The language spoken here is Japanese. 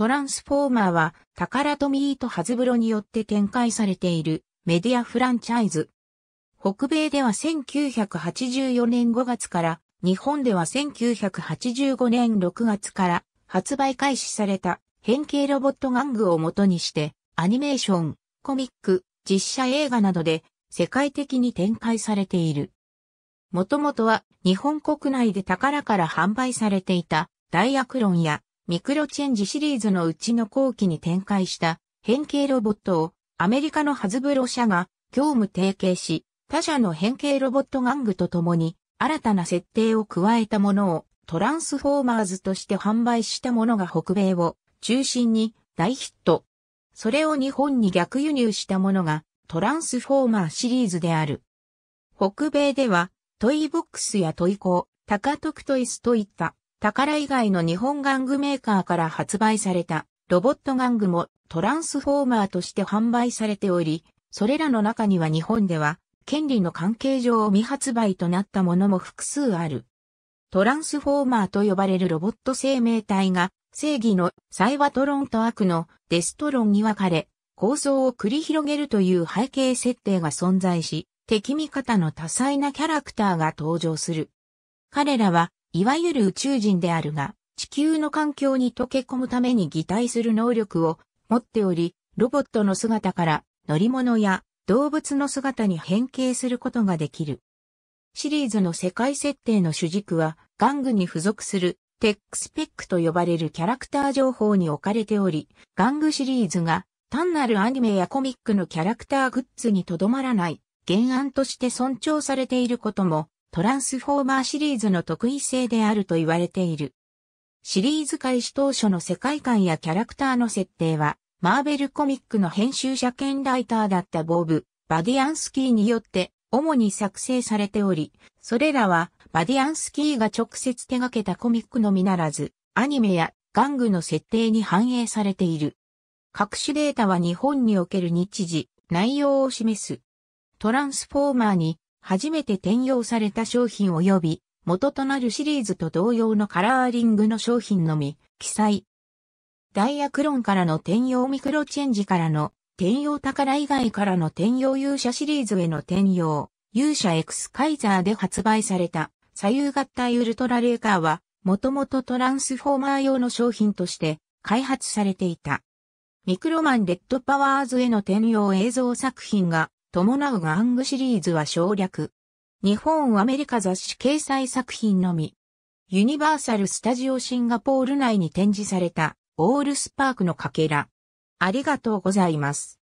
トランスフォーマーは、タカラトミーとハズブロによって展開されているメディアフランチャイズ。北米では1984年5月から、日本では1985年6月から発売開始された変形ロボット玩具を元にして、アニメーション、コミック、実写映画などで世界的に展開されている。もともとは日本国内で宝から販売されていたダイアクロンやミクロチェンジシリーズのうちの後期に展開した変形ロボットをアメリカのハズブロ社が業務提携し、他社の変形ロボット玩具と共に新たな設定を加えたものをトランスフォーマーズとして販売したものが北米を中心に大ヒット。それを日本に逆輸入したものがトランスフォーマーシリーズである。北米ではトイボックスやトイコー、高得トイスといった宝以外の日本玩具メーカーから発売されたロボット玩具もトランスフォーマーとして販売されており、それらの中には日本では権利の関係上未発売となったものも複数ある。トランスフォーマーと呼ばれるロボット生命体が正義のサイワトロンと悪のデストロンに分かれ、構想を繰り広げるという背景設定が存在し、敵味方の多彩なキャラクターが登場する。彼らはいわゆる宇宙人であるが、地球の環境に溶け込むために擬態する能力を持っており、ロボットの姿から乗り物や動物の姿に変形することができる。シリーズの世界設定の主軸は、玩具に付属するテックスペックと呼ばれるキャラクター情報に置かれており、玩具シリーズが単なるアニメやコミックのキャラクターグッズにとどまらない原案として尊重されていることもトランスフォーマーシリーズの得意性であると言われている。シリーズ開始当初の世界観やキャラクターの設定は、マーベルコミックの編集者兼ライターだったボーブ、バディアンスキーによって主に作成されており、それらはバディアンスキーが直接手掛けたコミックのみならず、アニメや玩具の設定に反映されている。各種データは日本における日時、内容を示す。トランスフォーマーに初めて転用された商品及び、元となるシリーズと同様のカラーリングの商品のみ、記載。ダイヤクロンからの転用ミクロチェンジからの転用宝以外からの転用勇者シリーズへの転用、勇者 X カイザーで発売された左右合体ウルトラレーカーは、もともとトランスフォーマー用の商品として開発されていた。ミクロマンレッドパワーズへの転用映像作品が伴うングシリーズは省略。日本アメリカ雑誌掲載作品のみ。ユニバーサル・スタジオ・シンガポール内に展示されたオールスパークのかけら。ありがとうございます。